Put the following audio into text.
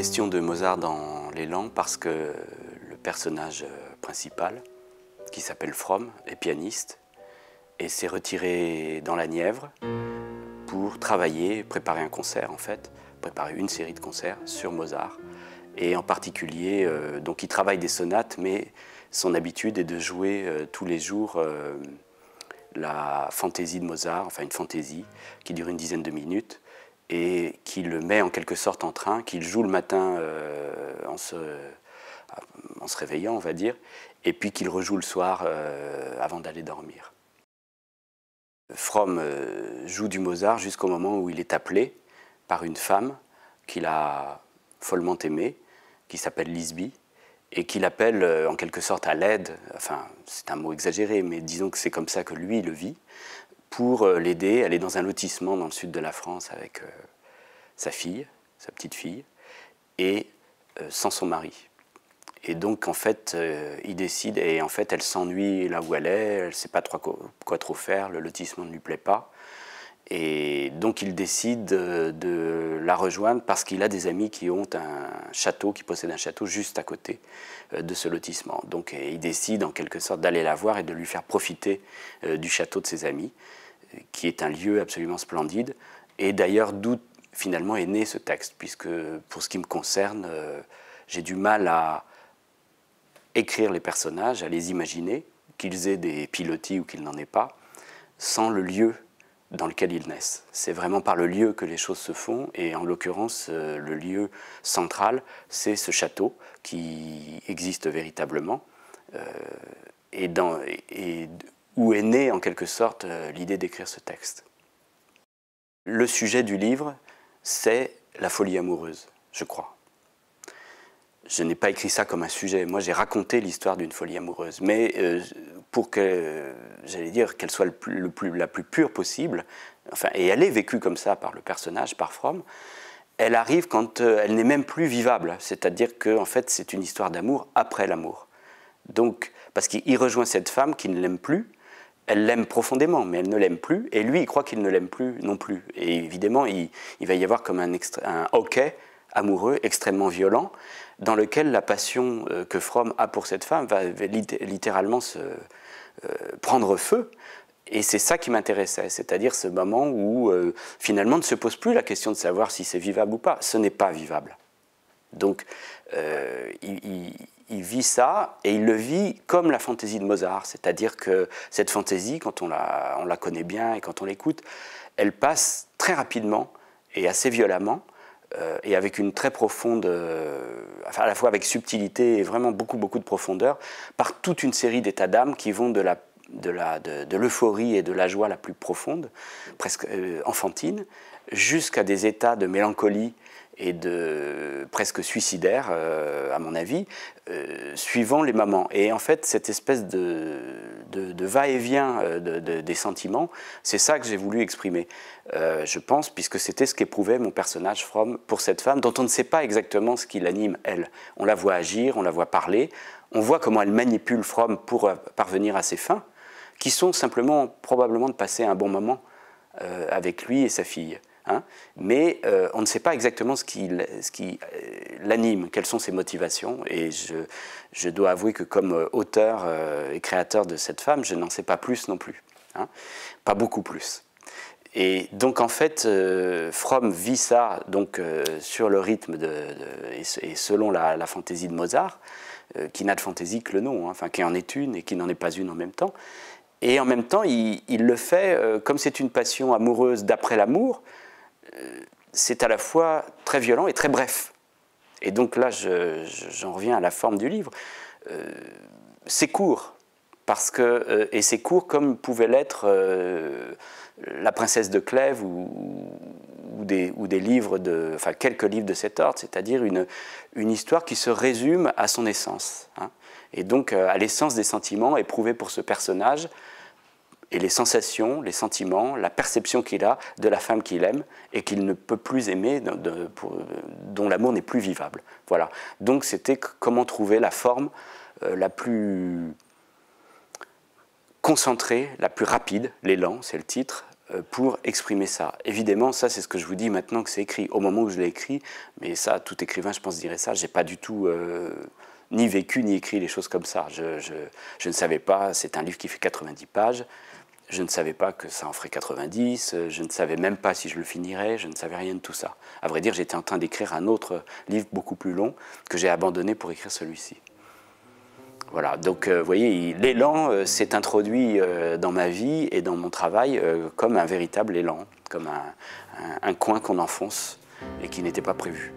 question de Mozart dans L'élan parce que le personnage euh, principal, qui s'appelle Fromm, est pianiste et s'est retiré dans la Nièvre pour travailler, préparer un concert en fait, préparer une série de concerts sur Mozart. Et en particulier, euh, donc il travaille des sonates, mais son habitude est de jouer euh, tous les jours la fantaisie de Mozart, enfin une fantaisie qui dure une dizaine de minutes, et qui le met en quelque sorte en train, qu'il joue le matin euh, en, se, réveillant, on va dire, et puis qu'il rejoue le soir euh, avant d'aller dormir. Fromm euh, joue du Mozart jusqu'au moment où il est appelé par une femme qu'il a follement aimée, qui s'appelle Lisby, et qu'il appelle en quelque sorte à l'aide, enfin c'est un mot exagéré, mais disons que c'est comme ça que lui le vit, pour euh, l'aider. Elle est dans un lotissement dans le sud de la France avec euh, sa fille, sa petite fille, et euh, sans son mari. Et donc, en fait, il décide, et en fait, elle s'ennuie là où elle est, elle ne sait pas trop quoi, trop faire, le lotissement ne lui plaît pas. Et donc il décide euh, de la rejoindre parce qu'il a des amis qui ont un château, qui possèdent un château juste à côté euh, de ce lotissement. Donc euh, il décide en quelque sorte d'aller la voir et de lui faire profiter du château de ses amis, qui est un lieu absolument splendide. Et d'ailleurs d'où finalement est né ce texte, puisque pour ce qui me concerne, j'ai du mal à écrire les personnages, à les imaginer, qu'ils aient des pilotis ou qu'ils n'en aient pas, sans le lieu dans lequel ils naissent. C'est vraiment par le lieu que les choses se font, et en l'occurrence, euh, le lieu central, c'est ce château qui existe véritablement, euh, et, dans, où est née en quelque sorte euh, l'idée d'écrire ce texte. Le sujet du livre, c'est la folie amoureuse, je crois. Je n'ai pas écrit ça comme un sujet, moi j'ai raconté l'histoire d'une folie amoureuse, mais euh, pour que, j'allais dire, qu'elle soit la plus pure possible, et elle est vécue comme ça par le personnage, par Fromm, elle arrive quand euh, elle n'est même plus vivable, c'est-à-dire que en fait c'est une histoire d'amour après l'amour. Donc, parce qu'il rejoint cette femme qui ne l'aime plus, elle l'aime profondément, mais elle ne l'aime plus, et lui il croit qu'il ne l'aime plus non plus. Et évidemment, il, va y avoir comme un, extra, un hockey amoureux extrêmement violent, dans lequel la passion euh, que Fromm a pour cette femme va littéralement se euh, prendre feu. Et c'est ça qui m'intéressait, c'est-à-dire ce moment où euh, finalement ne se pose plus la question de savoir si c'est vivable ou pas. Ce n'est pas vivable. Donc il, vit ça et il le vit comme la fantaisie de Mozart, c'est-à-dire que cette fantaisie, quand on la connaît bien et quand on l'écoute, elle passe très rapidement et assez violemment euh, et avec une très profonde, euh, à la fois avec subtilité et vraiment beaucoup, beaucoup de profondeur, par toute une série d'états d'âme qui vont de l'euphorie et de la joie la plus profonde, presque euh, enfantine, jusqu'à des états de mélancolie et de presque suicidaire, euh, à mon avis, euh, suivant les mamans. Et en fait, cette espèce de, de, va-et-vient euh, des sentiments, c'est ça que j'ai voulu exprimer, je pense, puisque c'était ce qu'éprouvait mon personnage From pour cette femme, dont on ne sait pas exactement ce qui l'anime, elle. On la voit agir, on la voit parler, on voit comment elle manipule From pour parvenir à ses fins, qui sont simplement probablement de passer un bon moment avec lui et sa fille. Hein. mais euh, on ne sait pas exactement ce qui, euh, l'anime, quelles sont ses motivations. Et je, dois avouer que comme euh, auteur et créateur de cette femme, je n'en sais pas plus non plus. Hein. pas beaucoup plus. Et donc en fait, Fromm vit ça donc, sur le rythme de, et, selon la, fantaisie de Mozart, qui n'a de fantaisie que le nom, hein, enfin qui en est une et qui n'en est pas une en même temps. Et en même temps, il le fait comme c'est une passion amoureuse d'après l'amour, c'est à la fois très violent et très bref. Et donc là, j'en reviens à la forme du livre. Euh, c'est court, parce que, euh, et c'est court comme pouvait l'être euh, La princesse de Clèves ou, des, livres de, quelques livres de cet ordre, c'est-à-dire une, histoire qui se résume à son essence, hein. et donc à l'essence des sentiments éprouvés pour ce personnage, et les sensations, les sentiments, la perception qu'il a de la femme qu'il aime et qu'il ne peut plus aimer, de, dont l'amour n'est plus vivable. Voilà. Donc c'était comment trouver la forme euh, la plus concentrée, la plus rapide, l'élan, c'est le titre, euh, pour exprimer ça. Évidemment, ça c'est ce que je vous dis maintenant que c'est écrit, au moment où je l'ai écrit, mais ça, tout écrivain, je pense, dirait ça, j'ai pas du tout... Euh, ni vécu ni écrit les choses comme ça. Je, je ne savais pas, c'est un livre qui fait 90 pages, je ne savais pas que ça en ferait 90, euh, je ne savais même pas si je le finirais, je ne savais rien de tout ça. À vrai dire, j'étais en train d'écrire un autre livre beaucoup plus long que j'ai abandonné pour écrire celui-ci. Voilà, donc euh, vous voyez, l'élan euh, s'est introduit dans ma vie et dans mon travail comme un véritable élan, comme un coin qu'on enfonce et qui n'était pas prévu.